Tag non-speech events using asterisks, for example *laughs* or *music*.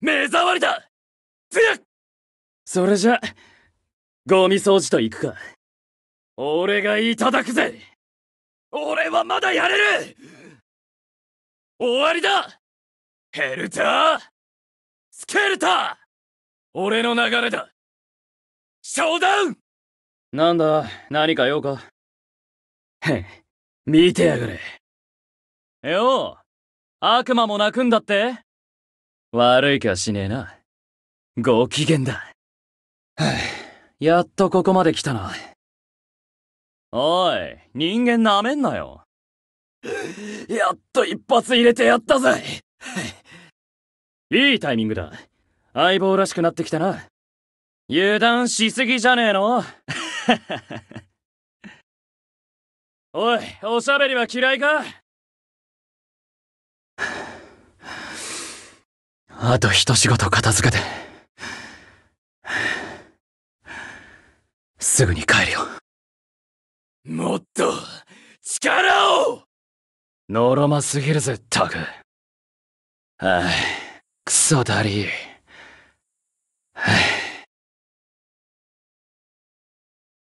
目障りだつやそれじゃ、ゴミ掃除と行くか。俺がいただくぜ俺はまだやれる終わりだヘルタースケルター俺の流れだ商談なんだ、何か用か。へん、見てやがれ。よう、悪魔も泣くんだって悪い気はしねえな。ご機嫌だ。はあ、やっとここまで来たな。おい、人間なめんなよ。やっと一発入れてやったぜ。いいタイミングだ。相棒らしくなってきたな。油断しすぎじゃねえの *laughs* おい、おしゃべりは嫌いかあと一仕事片付けて。すぐに帰るよ。もっと、力をのろますぎるぜ、ったく。ああ、クソだり